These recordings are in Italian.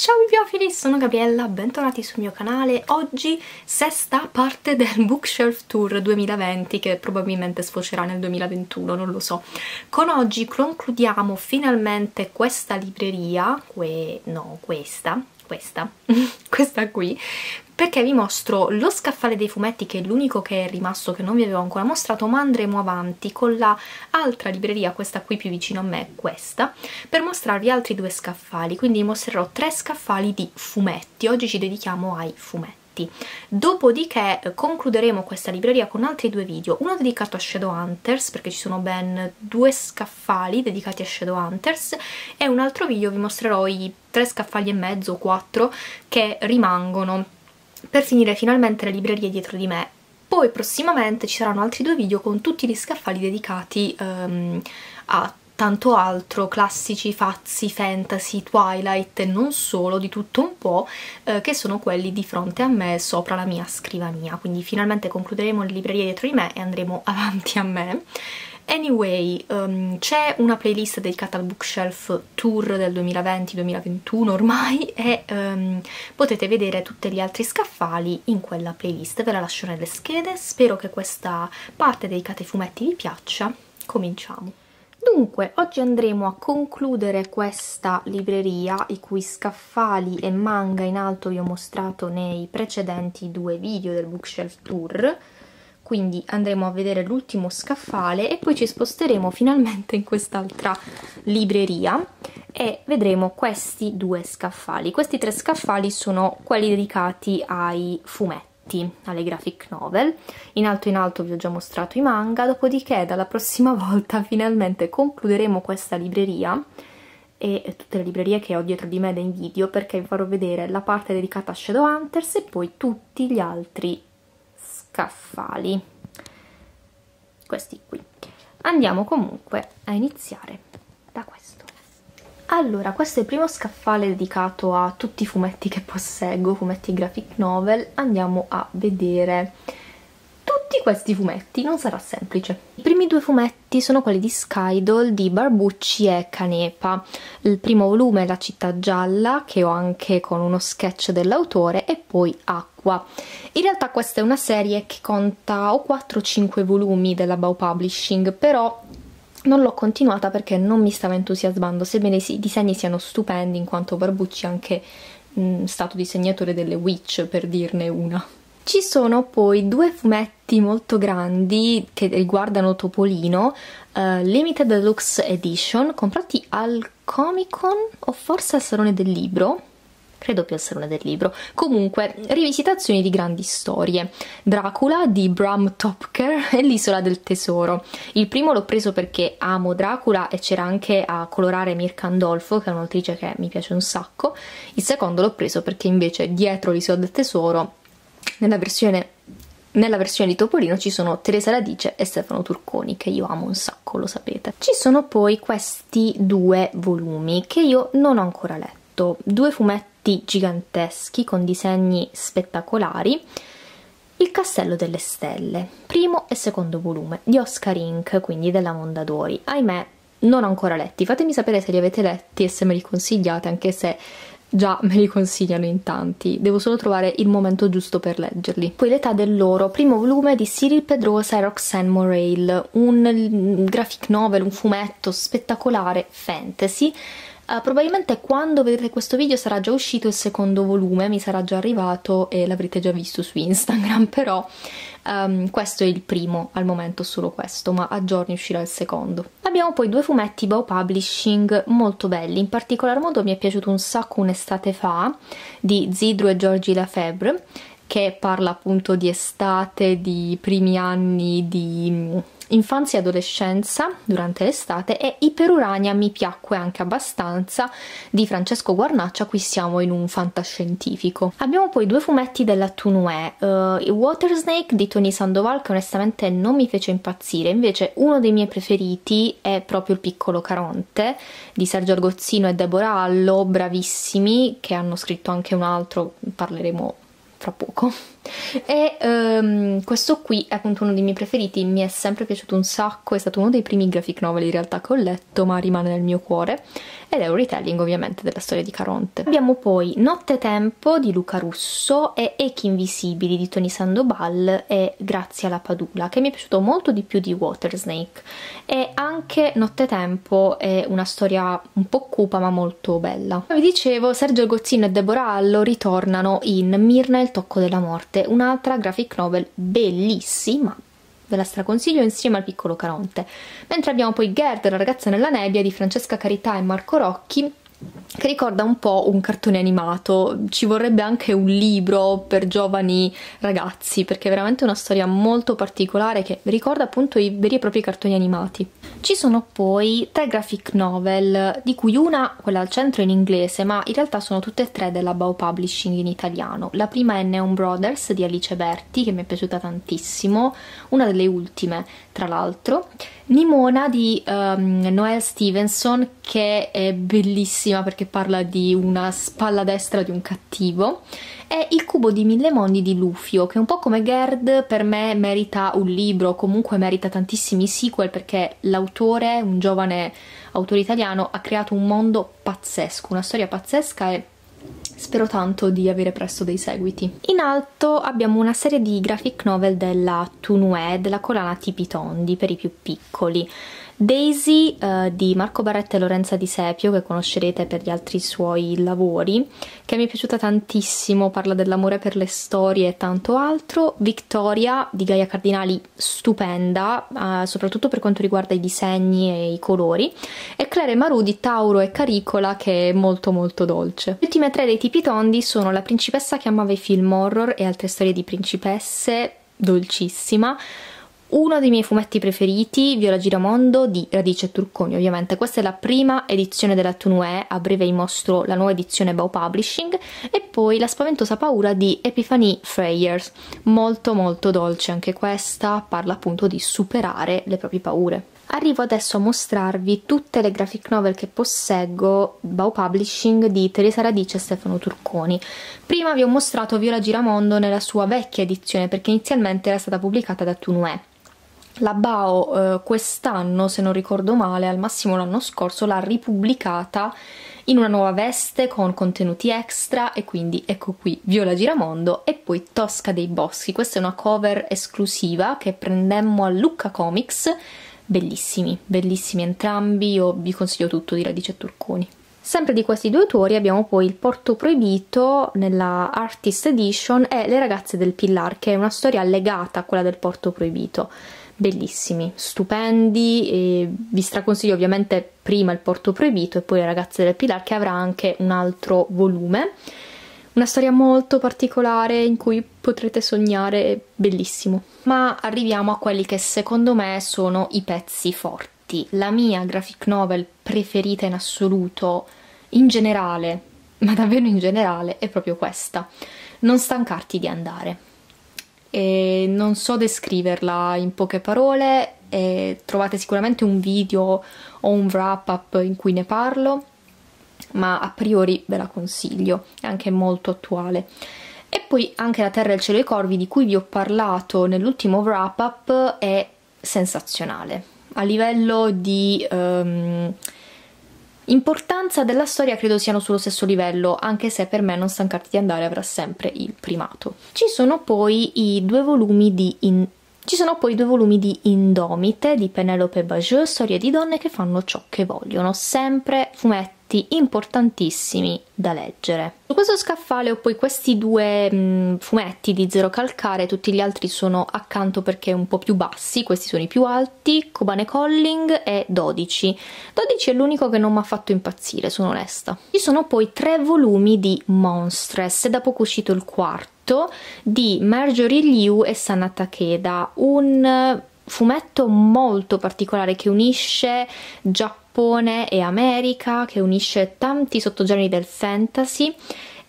Ciao biofili, sono Gabriella, bentornati sul mio canale. Oggi sesta parte del Bookshelf Tour 2020 che probabilmente sfocerà nel 2021, non lo so. Con oggi concludiamo finalmente questa libreria, que no, questa, questa, questa qui, perché vi mostro lo scaffale dei fumetti che è l'unico che è rimasto che non vi avevo ancora mostrato ma andremo avanti con la libreria, questa qui più vicino a me, questa per mostrarvi altri due scaffali quindi vi mostrerò tre scaffali di fumetti oggi ci dedichiamo ai fumetti letti dopodiché eh, concluderemo questa libreria con altri due video uno dedicato a Shadowhunters perché ci sono ben due scaffali dedicati a Shadowhunters e un altro video vi mostrerò i tre scaffali e mezzo o quattro che rimangono per finire finalmente le librerie dietro di me poi prossimamente ci saranno altri due video con tutti gli scaffali dedicati um, a tanto altro, classici, fazzi, fantasy, twilight e non solo, di tutto un po', eh, che sono quelli di fronte a me sopra la mia scrivania. Quindi finalmente concluderemo le librerie dietro di me e andremo avanti a me. Anyway, um, c'è una playlist dedicata al bookshelf tour del 2020-2021 ormai e um, potete vedere tutti gli altri scaffali in quella playlist, ve la lascio nelle schede, spero che questa parte dedicata ai fumetti vi piaccia, cominciamo. Dunque, oggi andremo a concludere questa libreria, i cui scaffali e manga in alto vi ho mostrato nei precedenti due video del Bookshelf Tour, quindi andremo a vedere l'ultimo scaffale e poi ci sposteremo finalmente in quest'altra libreria e vedremo questi due scaffali. Questi tre scaffali sono quelli dedicati ai fumetti fumetti alle graphic novel, in alto in alto vi ho già mostrato i manga, dopodiché dalla prossima volta finalmente concluderemo questa libreria e tutte le librerie che ho dietro di me da in video perché vi farò vedere la parte dedicata a Shadowhunters e poi tutti gli altri scaffali questi qui andiamo comunque a iniziare da questo allora, questo è il primo scaffale dedicato a tutti i fumetti che posseggo, fumetti graphic novel. Andiamo a vedere tutti questi fumetti, non sarà semplice. I primi due fumetti sono quelli di Skydoll di Barbucci e Canepa. Il primo volume è La città gialla, che ho anche con uno sketch dell'autore, e poi Acqua. In realtà questa è una serie che conta o 4 o 5 volumi della Bow Publishing, però non l'ho continuata perché non mi stava entusiasmando, sebbene i disegni siano stupendi in quanto Barbucci è anche mh, mm, stato disegnatore delle Witch, per dirne una. Ci sono poi due fumetti molto grandi che riguardano Topolino, uh, Limited Deluxe Edition, comprati al Comic Con o forse al Salone del Libro, credo più al salone del libro. Comunque, rivisitazioni di grandi storie. Dracula di Bram Topker e l'isola del tesoro. Il primo l'ho preso perché amo Dracula e c'era anche a colorare Mirka Andolfo, che è un'autrice che mi piace un sacco. Il secondo l'ho preso perché invece dietro l'isola del tesoro, nella versione nella versione di Topolino ci sono Teresa Radice e Stefano Turconi, che io amo un sacco, lo sapete. Ci sono poi questi due volumi che io non ho ancora letto, due fumetti fumetti giganteschi con disegni spettacolari il Castello delle Stelle, primo e secondo volume di Oscar Inc., quindi della Mondadori. Ahimè, non ho ancora letti. Fatemi sapere se li avete letti e se me li consigliate, anche se già me li consigliano in tanti. Devo solo trovare il momento giusto per leggerli. Poi L'età dell'oro, primo volume di Cyril Pedrosa e Roxanne Morale, un graphic novel, un fumetto spettacolare fantasy Uh, probabilmente quando vedrete questo video sarà già uscito il secondo volume, mi sarà già arrivato e l'avrete già visto su Instagram, però um, questo è il primo, al momento solo questo, ma a giorni uscirà il secondo. Abbiamo poi due fumetti Bow Publishing molto belli, in particolar modo mi è piaciuto un sacco un'estate fa di Zidro e Giorgi Lafebvre, che parla appunto di estate, di primi anni di mm, infanzia e adolescenza durante l'estate e Iperurania mi piacque anche abbastanza di Francesco Guarnaccia, qui siamo in un fantascientifico. Abbiamo poi due fumetti della Tunue, uh, Water Snake di Tony Sandoval che onestamente non mi fece impazzire, invece uno dei miei preferiti è proprio Il piccolo Caronte di Sergio Argozzino e Deborah Allo, bravissimi, che hanno scritto anche un altro, parleremo tra poco e um, questo qui è appunto uno dei miei preferiti mi è sempre piaciuto un sacco è stato uno dei primi graphic novel in realtà che ho letto ma rimane nel mio cuore ed è un retelling ovviamente della storia di Caronte. Abbiamo poi Nottetempo di Luca Russo e Echi Invisibili di Tony Sandoval e Grazia la Padula, che mi è piaciuto molto di più di Watersnake. E anche Nottetempo è una storia un po' cupa ma molto bella. Come vi dicevo, Sergio Gozzino e Deborah Allo ritornano in Mirna e il tocco della morte, un'altra graphic novel bellissima ve la straconsiglio insieme al piccolo Caronte. Mentre abbiamo poi Gerd, la ragazza nella nebbia di Francesca Carità e Marco Rocchi, che ricorda un po' un cartone animato, ci vorrebbe anche un libro per giovani ragazzi perché è veramente una storia molto particolare che ricorda appunto i veri e propri cartoni animati. Ci sono poi tre graphic novel, di cui una, quella al centro è in inglese, ma in realtà sono tutte e tre della Bow Publishing in italiano. La prima è Neon Brothers di Alice Berti, che mi è piaciuta tantissimo, una delle ultime tra l'altro, Nimona di um, Noel Stevenson che è bellissima bellissima perché parla di una spalla destra di un cattivo, è Il cubo di mille mondi di Lufio, che un po' come Gerd per me merita un libro, comunque merita tantissimi sequel perché l'autore, un giovane autore italiano, ha creato un mondo pazzesco, una storia pazzesca e Spero tanto di avere presto dei seguiti. In alto abbiamo una serie di graphic novel della Tunue, della collana Tipitondi per i più piccoli. Daisy eh, di Marco Barretta e Lorenza Di Sepio, che conoscerete per gli altri suoi lavori, che mi è piaciuta tantissimo, parla dell'amore per le storie e tanto altro. Victoria di Gaia Cardinali, stupenda, eh, soprattutto per quanto riguarda i disegni e i colori. E Claire Maru di Tauro e Caricola, che è molto molto dolce. Gli ultimi tre dei tipi tondi sono La principessa che amava i film horror e altre storie di principesse, dolcissima uno dei miei fumetti preferiti, Viola Giramondo di Radice Turconi, ovviamente. Questa è la prima edizione della Tunue, a breve vi mostro la nuova edizione Bow Publishing, e poi La spaventosa paura di Epiphany Freyers, molto molto dolce anche questa, parla appunto di superare le proprie paure. Arrivo adesso a mostrarvi tutte le graphic novel che posseggo Bow Publishing di Teresa Radice e Stefano Turconi. Prima vi ho mostrato Viola Giramondo nella sua vecchia edizione perché inizialmente era stata pubblicata da Tunue. La BAO eh, quest'anno, se non ricordo male, al massimo l'anno scorso, l'ha ripubblicata in una nuova veste con contenuti extra e quindi ecco qui Viola Giramondo e poi Tosca dei Boschi. Questa è una cover esclusiva che prendemmo a Lucca Comics, bellissimi, bellissimi entrambi, io vi consiglio tutto di Radice Turconi. Sempre di questi due autori abbiamo poi Il Porto Proibito nella Artist Edition e Le ragazze del Pillar, che è una storia legata a quella del Porto Proibito bellissimi, stupendi e vi straconsiglio ovviamente prima il Porto Proibito e poi le ragazze del Pilar che avrà anche un altro volume una storia molto particolare in cui potrete sognare, bellissimo. Ma arriviamo a quelli che secondo me sono i pezzi forti. La mia graphic novel preferita in assoluto, in generale, ma davvero in generale, è proprio questa. Non stancarti di andare e non so descriverla in poche parole, trovate sicuramente un video o un wrap up in cui ne parlo, ma a priori ve la consiglio, è anche molto attuale. E poi anche La Terra, il Cielo e i Corvi, di cui vi ho parlato nell'ultimo wrap up, è sensazionale. A livello di... Um, importanza della storia credo siano sullo stesso livello, anche se per me non stancarti di andare avrà sempre il primato. Ci sono poi i due volumi di In ci sono poi due volumi di Indomite di Penelope Bajeux, storie di donne che fanno ciò che vogliono, sempre fumetti atti importantissimi da leggere. Su questo scaffale ho poi questi due mh, mm, fumetti di zero calcare, tutti gli altri sono accanto perché un po' più bassi, questi sono i più alti, Kobane Colling e 12. 12 è l'unico che non mi ha fatto impazzire, sono onesta. Ci sono poi tre volumi di Monstress, è da poco uscito il quarto, di Marjorie Liu e Sana Takeda, un fumetto molto particolare che unisce Giappone Giappone e America che unisce tanti sottogeneri del fantasy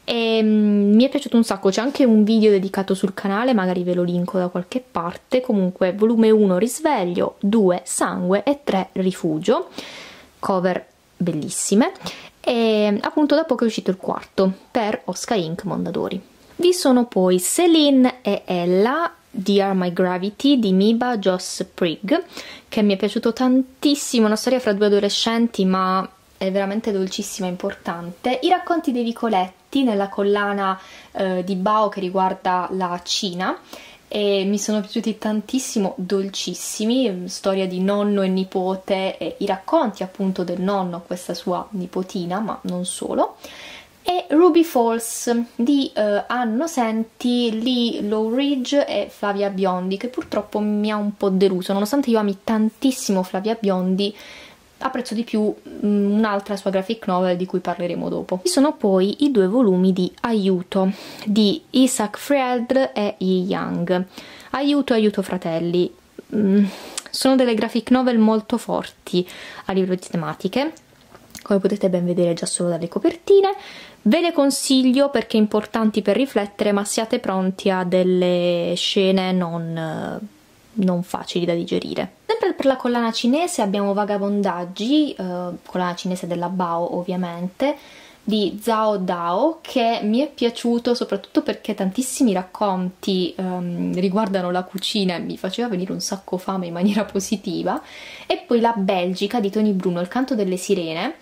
e um, mi è piaciuto un sacco, c'è anche un video dedicato sul canale, magari ve lo linko da qualche parte, comunque volume 1 risveglio, 2 sangue e 3 rifugio, cover bellissime e appunto da poco è uscito il quarto per Oscar Inc. Mondadori. Vi sono poi Céline e Ella, Dear My Gravity di Miba Joss Prigg, che mi è piaciuto tantissimo, una storia fra due adolescenti ma è veramente dolcissima e importante. I racconti dei vicoletti nella collana eh, di Bao che riguarda la Cina e mi sono piaciuti tantissimo, dolcissimi, storia di nonno e nipote, e i racconti appunto del nonno a questa sua nipotina, ma non solo e Ruby Falls di eh, Anno Senti, Lee Lowridge e Flavia Biondi che purtroppo mi ha un po' deluso nonostante io ami tantissimo Flavia Biondi apprezzo di più mm, un'altra sua graphic novel di cui parleremo dopo. Ci sono poi i due volumi di Aiuto di Isaac Friedl e Yi Yang. Aiuto, aiuto fratelli. Mm, sono delle graphic novel molto forti a livello di tematiche, come potete ben vedere già solo dalle copertine. Ve le consiglio perché importanti per riflettere, ma siate pronti a delle scene non, eh, non facili da digerire. Sempre per la collana cinese abbiamo Vagabondaggi, eh, collana cinese della Bao ovviamente, di Zhao Dao che mi è piaciuto soprattutto perché tantissimi racconti um, riguardano la cucina e mi faceva venire un sacco fame in maniera positiva e poi La Belgica di Tony Bruno, Il canto delle sirene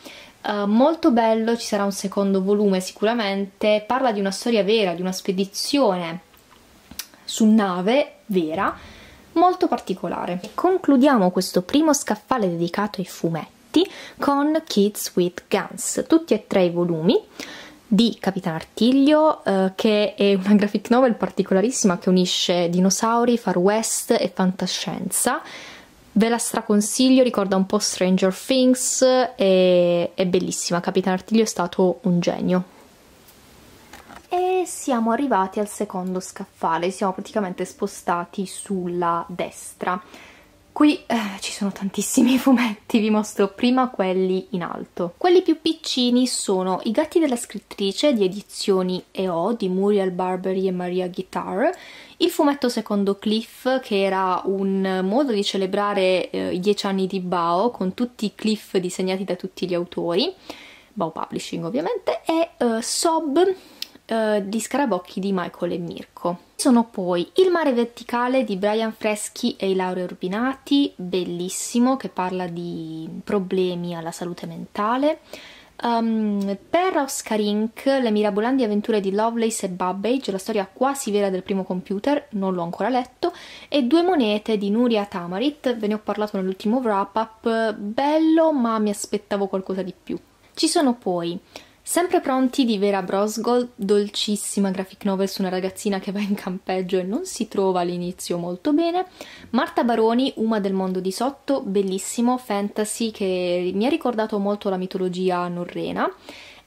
Uh, molto bello, ci sarà un secondo volume sicuramente, parla di una storia vera, di una spedizione su nave vera, molto particolare. E concludiamo questo primo scaffale dedicato ai fumetti Artisti con Kids with Guns, tutti e tre i volumi di Capitan Artiglio, eh, che è una graphic novel particolarissima che unisce dinosauri, far west e fantascienza. Ve la straconsiglio, ricorda un po' Stranger Things, e, è bellissima. Capitan Artiglio è stato un genio. E siamo arrivati al secondo scaffale, siamo praticamente spostati sulla destra Qui eh, ci sono tantissimi fumetti, vi mostro prima quelli in alto. Quelli più piccini sono I gatti della scrittrice di edizioni E.O. di Muriel Barberi e Maria Guitar, il fumetto secondo Cliff, che era un modo di celebrare eh, i dieci anni di Bao con tutti i Cliff disegnati da tutti gli autori, Bao Publishing ovviamente, e eh, Sob eh, di Scarabocchi di Michael e Mirko. Sono poi Il mare verticale di Brian Freschi e Ilauro Urbinati, bellissimo, che parla di problemi alla salute mentale. Um, per Oscar Inc., le mirabolanti avventure di Lovelace e Babbage, la storia quasi vera del primo computer, non l'ho ancora letto, e Due monete di Nuria Tamarit, ve ne ho parlato nell'ultimo wrap-up, bello ma mi aspettavo qualcosa di più. Ci sono poi Sempre pronti di Vera Brosgold, dolcissima graphic novel su una ragazzina che va in campeggio e non si trova all'inizio molto bene. Marta Baroni, Uma del mondo di sotto, bellissimo fantasy che mi ha ricordato molto la mitologia norrena.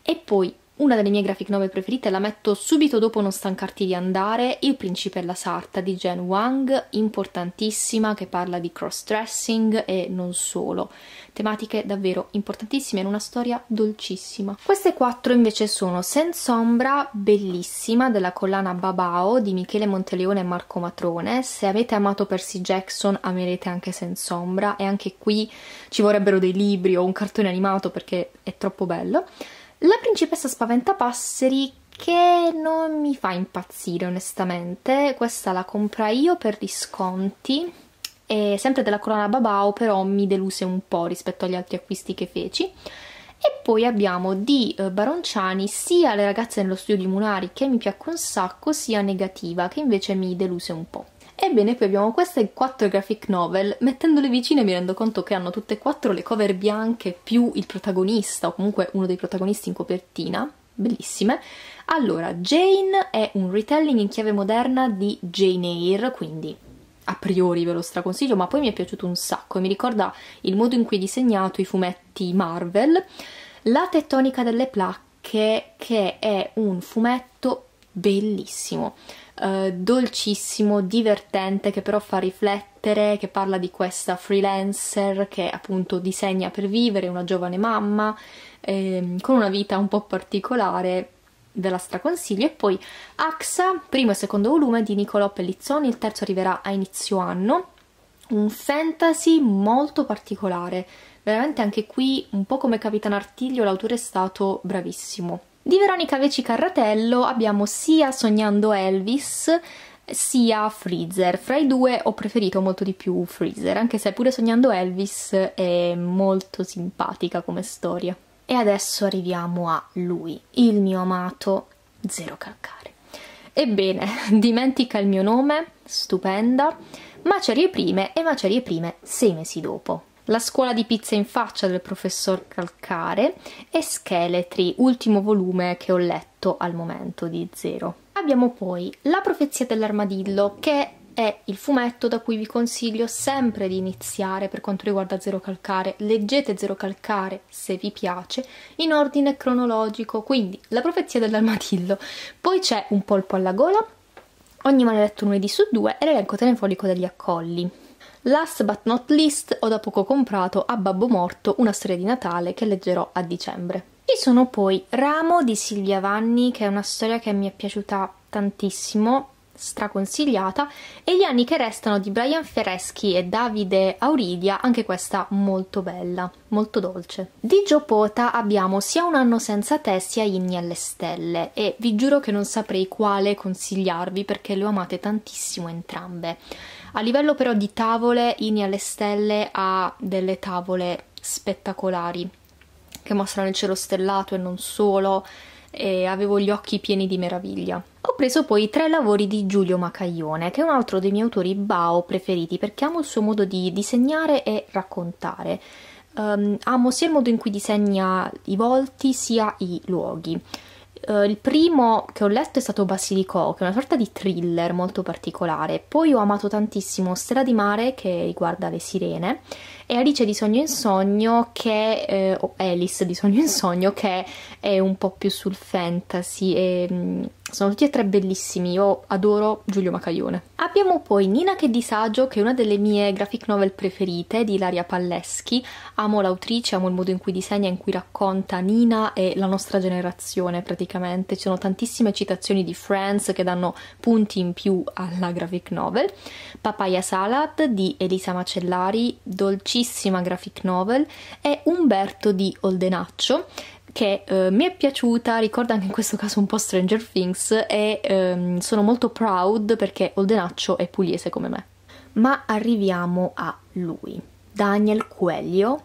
E poi una delle mie graphic novel preferite, la metto subito dopo Non stancarti di andare, Il principe e la sarta di Jen Wang, importantissima, che parla di cross-dressing e non solo. Tematiche davvero importantissime in una storia dolcissima. Queste quattro invece sono Sensombra, bellissima, della collana Babao di Michele Monteleone e Marco Matrone. Se avete amato Percy Jackson amerete anche Sensombra e anche qui ci vorrebbero dei libri o un cartone animato perché è troppo bello. La principessa spaventapasseri che non mi fa impazzire onestamente, questa la comprai io per risconti, è sempre della Corona Babao però mi deluse un po' rispetto agli altri acquisti che feci. E poi abbiamo di eh, Baronciani sia le ragazze nello studio di Munari che mi piacque un sacco, sia Negativa che invece mi deluse un po'. Ebbene, qui abbiamo queste quattro graphic novel, mettendole vicine mi rendo conto che hanno tutte e quattro le cover bianche più il protagonista o comunque uno dei protagonisti in copertina, bellissime. Allora, Jane è un retelling in chiave moderna di Jane Eyre, quindi a priori ve lo straconsiglio, ma poi mi è piaciuto un sacco mi ricorda il modo in cui è disegnato i fumetti Marvel. La tettonica delle placche, che è un fumetto bellissimo. Eh, dolcissimo, divertente, che però fa riflettere, che parla di questa freelancer che appunto disegna per vivere, una giovane mamma, eh, con una vita un po' particolare, ve la straconsiglio e poi AXA, primo e secondo volume di Niccolò Pellizzoni, il terzo arriverà a inizio anno un fantasy molto particolare veramente anche qui un po' come Capitan Artiglio l'autore è stato bravissimo di Veronica Veci Carratello abbiamo sia Sognando Elvis sia Freezer. Fra i due ho preferito molto di più Freezer, anche se pure Sognando Elvis è molto simpatica come storia. E adesso arriviamo a lui, il mio amato Zero Calcare. Ebbene, dimentica il mio nome, stupenda, ma ci riprime e macerie prime sei mesi dopo. La scuola di pizza in faccia del professor Calcare e Scheletri, ultimo volume che ho letto al momento di zero. Abbiamo poi La profezia dell'armadillo che è il fumetto da cui vi consiglio sempre di iniziare per quanto riguarda Zero Calcare. Leggete Zero Calcare, se vi piace, in ordine cronologico, quindi La profezia dell'armadillo, poi c'è Un polpo alla gola, Ogni maledetto lunedì su due e l'elenco telefonico degli accolli. Last but not least, ho da poco comprato a Babbo Morto una storia di Natale che leggerò a dicembre. Ci sono poi Ramo di Silvia Vanni, che è una storia che mi è piaciuta tantissimo, straconsigliata, e Gli anni che restano di Brian Fereschi e Davide Auridia, anche questa molto bella, molto dolce. Di Giopota abbiamo sia Un anno senza te sia Inni alle stelle e vi giuro che non saprei quale consigliarvi perché le ho amate tantissimo entrambe. A livello però di tavole, Ini alle stelle ha delle tavole spettacolari che mostrano il cielo stellato e non solo, e avevo gli occhi pieni di meraviglia. Ho preso poi i tre lavori di Giulio Macaglione, che è un altro dei miei autori Bao preferiti, perché amo il suo modo di disegnare e raccontare. Um, amo sia il modo in cui disegna i volti sia i luoghi. Eh, il primo che ho letto è stato Basilico, che è una sorta di thriller molto particolare. Poi ho amato tantissimo Stella di Mare, che riguarda le sirene, e Alice di Sogno in Sogno, che eh, o Alice di Sogno in Sogno, che è un po' più sul fantasy e ehm, sono tutti e tre bellissimi, io adoro Giulio Macaglione. Abbiamo poi Nina che disagio, che è una delle mie graphic novel preferite di Ilaria Palleschi. Amo l'autrice, amo il modo in cui disegna, in cui racconta Nina e la nostra generazione praticamente. Ci sono tantissime citazioni di Friends che danno punti in più alla graphic novel. Papaya Salad di Elisa Macellari, dolcissima graphic novel, e Umberto di Oldenaccio che eh, mi è piaciuta, ricorda anche in questo caso un po' Stranger Things e ehm, sono molto proud perché Oldenaccio è pugliese come me. Ma arriviamo a lui, Daniel Coelho.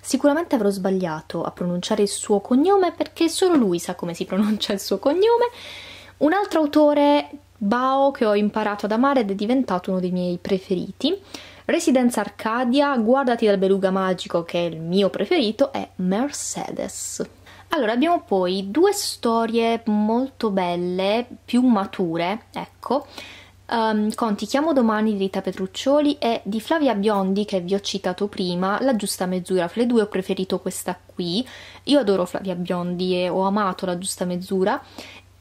Sicuramente avrò sbagliato a pronunciare il suo cognome perché solo lui sa come si pronuncia il suo cognome. Un altro autore, Bao, che ho imparato ad amare ed è diventato uno dei miei preferiti. Residenza Arcadia, Guardati dal beluga magico, che è il mio preferito, è Mercedes. Allora, abbiamo poi due storie molto belle, più mature, ecco, um, ehm, con Ti chiamo domani di Rita Petruccioli e di Flavia Biondi, che vi ho citato prima, La giusta mezzura. Fra le due ho preferito questa qui. Io adoro Flavia Biondi e ho amato La giusta mezzura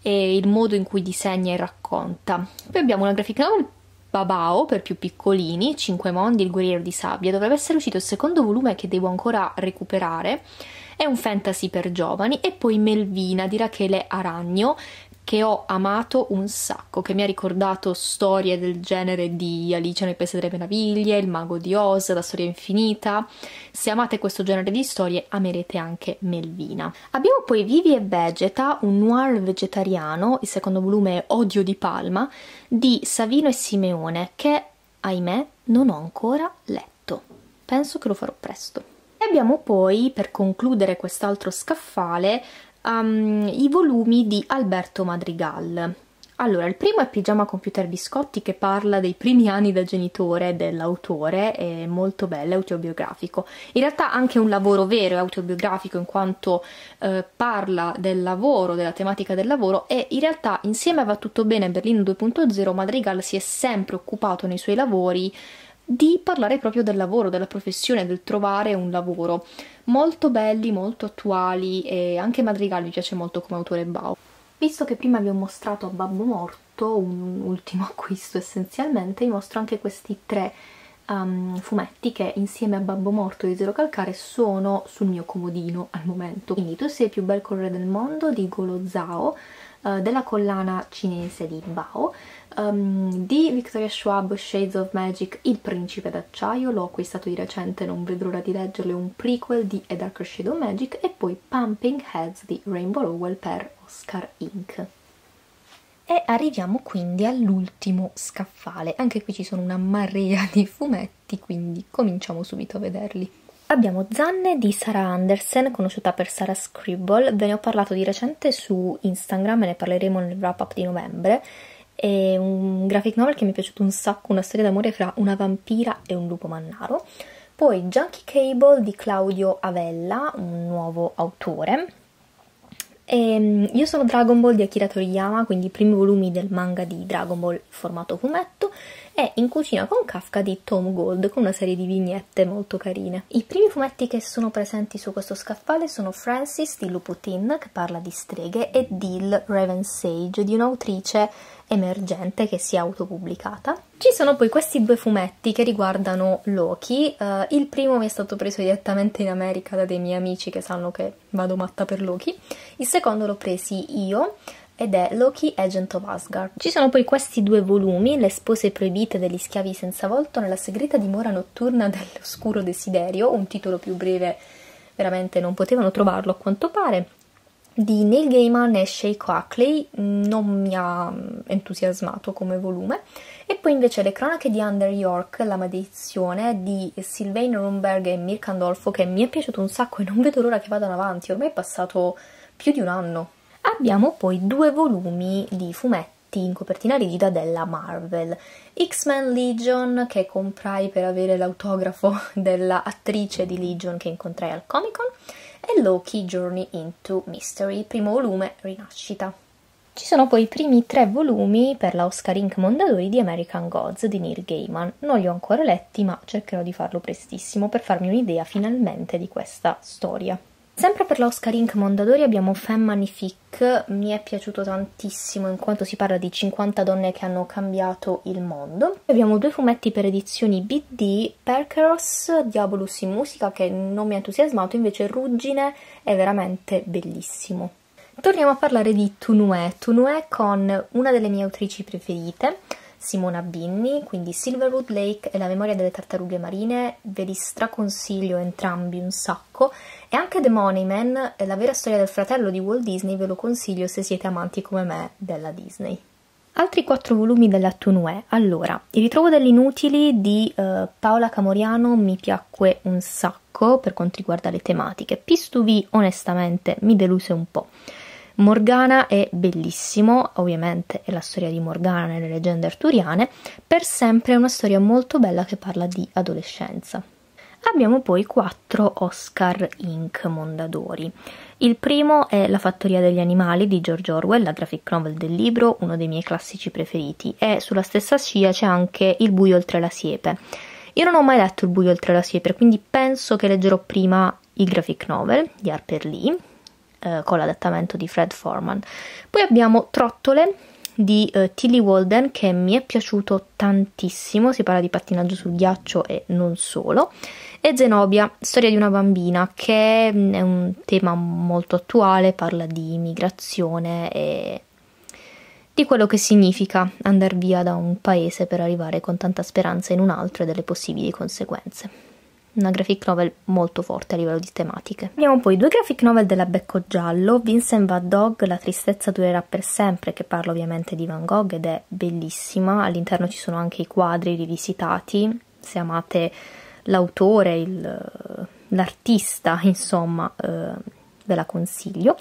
e il modo in cui disegna e racconta. Poi abbiamo una grafica novel Babao per più piccolini, Cinque mondi, il guerriero di sabbia, dovrebbe essere uscito il secondo volume che devo ancora recuperare, è un fantasy per giovani e poi Melvina di Rachele Aragno che ho amato un sacco, che mi ha ricordato storie del genere di Alice nel Paese delle Meraviglie, Il Mago di Oz, La Storia Infinita. Se amate questo genere di storie, amerete anche Melvina. Abbiamo poi Vivi e Vegeta, un noir vegetariano, il secondo volume è Odio di Palma, di Savino e Simeone, che, ahimè, non ho ancora letto. Penso che lo farò presto. E abbiamo poi, per concludere quest'altro scaffale, um, i volumi di Alberto Madrigal. Allora, il primo è Pigiama Computer Biscotti che parla dei primi anni da genitore dell'autore, è molto bello, è autobiografico. In realtà anche un lavoro vero è autobiografico in quanto eh, parla del lavoro, della tematica del lavoro e in realtà insieme a Va tutto bene Berlino 2.0 Madrigal si è sempre occupato nei suoi lavori di parlare proprio del lavoro, della professione, del trovare un lavoro. Molto belli, molto attuali e anche Madrigal mi piace molto come autore Bao. Visto che prima vi ho mostrato Babbo Morto, un ultimo acquisto essenzialmente, vi mostro anche questi tre um, fumetti che insieme a Babbo Morto di Zero Calcare sono sul mio comodino al momento. Quindi Tu sei il più bel colore del mondo di Golo Zao, eh, della collana cinese di Bao um, di Victoria Schwab Shades of Magic Il Principe d'Acciaio l'ho acquistato di recente, non vedo l'ora di leggerle un prequel di A Darker Shade of Magic e poi Pumping Heads di Rainbow Rowell per Oscar Inc. E arriviamo quindi all'ultimo scaffale, anche qui ci sono una marea di fumetti quindi cominciamo subito a vederli Abbiamo Zanne di Sara Andersen, conosciuta per Sarah Scribble, ve ne ho parlato di recente su Instagram ne parleremo nel wrap up di novembre. È un graphic novel che mi è piaciuto un sacco, una storia d'amore fra una vampira e un lupo mannaro. Poi Junkie Cable di Claudio Avella, un nuovo autore. E ehm, io sono Dragon Ball di Akira Toriyama, quindi i primi volumi del manga di Dragon Ball formato fumetto è In cucina con Kafka di Tom Gold, con una serie di vignette molto carine. I primi fumetti che sono presenti su questo scaffale sono Francis di Luputin che parla di streghe, e Dill Raven Sage, di un'autrice emergente che si è autopubblicata. Ci sono poi questi due fumetti che riguardano Loki, uh, il primo mi è stato preso direttamente in America da dei miei amici che sanno che vado matta per Loki, il secondo l'ho presi io, ed è Loki Agent of Asgard. Ci sono poi questi due volumi, Le spose proibite degli schiavi senza volto nella segreta dimora notturna dell'oscuro desiderio, un titolo più breve veramente non potevano trovarlo a quanto pare, di Neil Gaiman e Shay Coakley, non mi ha entusiasmato come volume, e poi invece Le cronache di Under York, La maledizione di Sylvain Rumberg e Mirk Andolfo, che mi è piaciuto un sacco e non vedo l'ora che vadano avanti, ormai è passato più di un anno Abbiamo poi due volumi di fumetti in copertina rigida della Marvel. X-Men Legion che comprai per avere l'autografo dell'attrice di Legion che incontrai al Comic Con e Loki Journey into Mystery, primo volume Rinascita. Ci sono poi i primi tre volumi per la Oscar Inc. Mondadori di American Gods di Neil Gaiman. Non li ho ancora letti, ma cercherò di farlo prestissimo per farmi un'idea finalmente di questa storia. Sempre per l'Oscar Inc. Mondadori abbiamo Femme Magnifique, mi è piaciuto tantissimo in quanto si parla di 50 donne che hanno cambiato il mondo. Abbiamo due fumetti per edizioni BD, Perkeros, Diabolus in musica che non mi ha entusiasmato, invece Ruggine è veramente bellissimo. Torniamo a parlare di Tunue, Tunue con una delle mie autrici preferite, Simona Binni, quindi Silverwood Lake e La memoria delle tartarughe marine, ve li straconsiglio entrambi un sacco e anche The Money Man, eh, la vera storia del fratello di Walt Disney, ve lo consiglio se siete amanti come me della Disney. Altri quattro volumi della Tunue. Allora, Il ritrovo degli inutili di eh, Paola Camoriano mi piacque un sacco per quanto riguarda le tematiche. Pistuvi, onestamente, mi deluse un po'. Morgana è bellissimo, ovviamente è la storia di Morgana nelle leggende arturiane, per sempre è una storia molto bella che parla di adolescenza. Abbiamo poi quattro Oscar Inc. Mondadori. Il primo è La fattoria degli animali di George Orwell, la graphic novel del libro, uno dei miei classici preferiti, e sulla stessa scia c'è anche Il buio oltre la siepe. Io non ho mai letto Il buio oltre la siepe, quindi penso che leggerò prima il graphic novel di Harper Lee, eh, con l'adattamento di Fred Foreman. Poi abbiamo Trottole di eh, Tilly Walden che mi è piaciuto tantissimo, si parla di pattinaggio sul ghiaccio e non solo e Zenobia, storia di una bambina, che mm, è un tema molto attuale, parla di migrazione e di quello che significa andare via da un paese per arrivare con tanta speranza in un altro e delle possibili conseguenze. Una graphic novel molto forte a livello di tematiche. Abbiamo poi due graphic novel della Becco Giallo, Vincent Van Dog, La tristezza durerà per sempre, che parla ovviamente di Van Gogh ed è bellissima, all'interno ci sono anche i quadri rivisitati, se amate l'autore, il, l'artista, insomma, eh, ve la consiglio.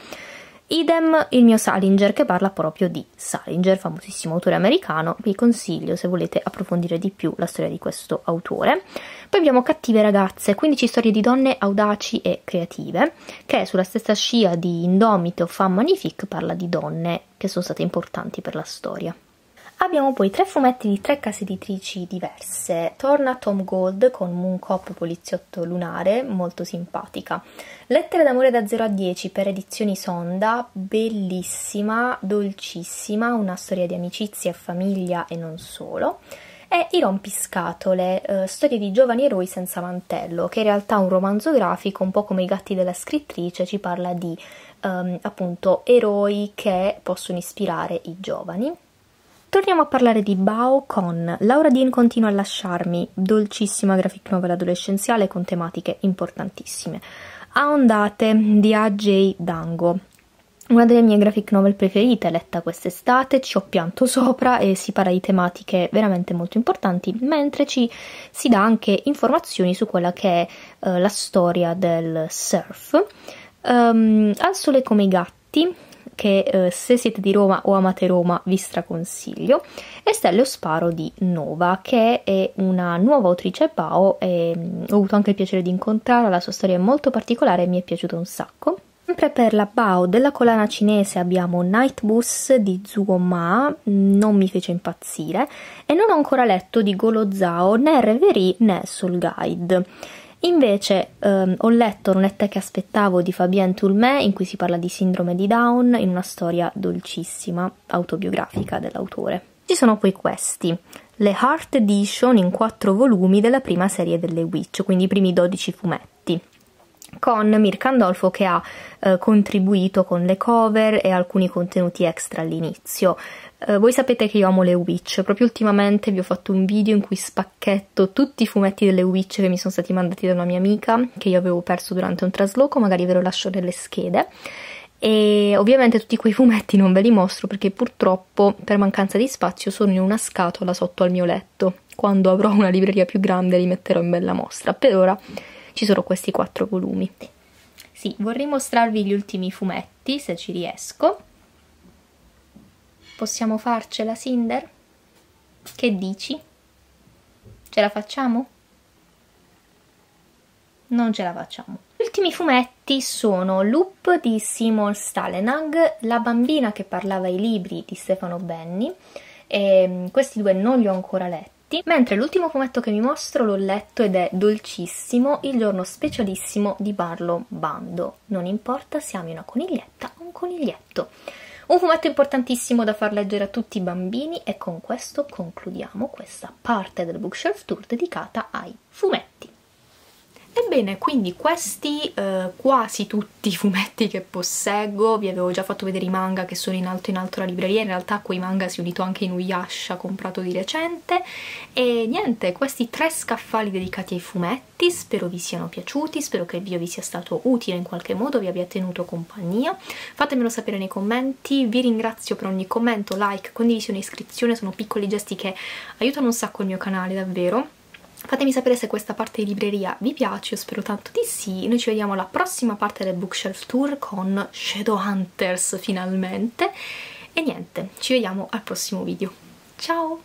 Idem il mio Salinger che parla proprio di Salinger, famosissimo autore americano, vi consiglio se volete approfondire di più la storia di questo autore. Poi abbiamo Cattive ragazze, 15 storie di donne audaci e creative, che sulla stessa scia di Indomite o Fan Magnifique parla di donne che sono state importanti per la storia. Abbiamo poi tre fumetti di tre case editrici diverse. Torna Tom Gold con Moon Cop Poliziotto Lunare, molto simpatica. Lettere d'amore da 0 a 10 per edizioni Sonda, bellissima, dolcissima, una storia di amicizia, e famiglia e non solo E I rompiscatole, eh, storie di giovani eroi senza mantello, che in realtà è un romanzo grafico, un po' come i gatti della scrittrice, ci parla di ehm, appunto eroi che possono ispirare i giovani. Torniamo a parlare di Bao con Laura Dean continua a lasciarmi, dolcissima graphic novel adolescenziale con tematiche importantissime. A ondate di A.J. Dango, una delle mie graphic novel preferite, letta quest'estate, ci ho pianto sopra e si parla di tematiche veramente molto importanti, mentre ci si dà anche informazioni su quella che è eh, la storia del surf. Um, al sole come i gatti, che eh, se siete di Roma o amate Roma vi straconsiglio, e Stello Sparo di Nova, che è una nuova autrice PAO, e, mm, ho avuto anche il piacere di incontrarla, la sua storia è molto particolare e mi è piaciuta un sacco. Sempre per la Bao della collana cinese abbiamo Night Bus di Zuo Ma, mm, non mi fece impazzire, e non ho ancora letto di Golo Zhao né Reverie né Soul Guide. Invece ehm, ho letto Non è te che aspettavo di Fabienne Toulmé in cui si parla di sindrome di Down in una storia dolcissima, autobiografica dell'autore. Ci sono poi questi, le Heart Edition in quattro volumi della prima serie delle Witch, quindi i primi 12 fumetti con Mirka Andolfo che ha eh, contribuito con le cover e alcuni contenuti extra all'inizio. Eh, voi sapete che io amo le Witch, proprio ultimamente vi ho fatto un video in cui spacchetto tutti i fumetti delle Witch che mi sono stati mandati da una mia amica, che io avevo perso durante un trasloco, magari ve lo lascio nelle schede. E ovviamente tutti quei fumetti non ve li mostro perché purtroppo per mancanza di spazio sono in una scatola sotto al mio letto. Quando avrò una libreria più grande li metterò in bella mostra. Per ora ci sono questi quattro volumi. Sì, vorrei mostrarvi gli ultimi fumetti, se ci riesco. Possiamo farcela, Cinder? Che dici? Ce la facciamo? Non ce la facciamo. Gli ultimi fumetti sono Loop di Simon Stalenag, La bambina che parlava i libri di Stefano Benni, e ehm, questi due non li ho ancora letti fumetti, mentre l'ultimo fumetto che vi mostro l'ho letto ed è dolcissimo, il giorno specialissimo di Barlo Bando. Non importa se ami una coniglietta o un coniglietto. Un fumetto importantissimo da far leggere a tutti i bambini e con questo concludiamo questa parte del bookshelf tour dedicata ai fumetti. Ebbene, quindi questi eh, quasi tutti i fumetti che posseggo, vi avevo già fatto vedere i manga che sono in alto in alto la libreria, in realtà quei manga si è unito anche in Uyasha comprato di recente e niente, questi tre scaffali dedicati ai fumetti, spero vi siano piaciuti, spero che il video vi sia stato utile in qualche modo, vi abbia tenuto compagnia, fatemelo sapere nei commenti, vi ringrazio per ogni commento, like, condivisione, iscrizione, sono piccoli gesti che aiutano un sacco il mio canale davvero fatemi sapere se questa parte di libreria vi piace, io spero tanto di sì. Noi ci vediamo alla prossima parte del bookshelf tour con Shadowhunters finalmente. E niente, ci vediamo al prossimo video. Ciao!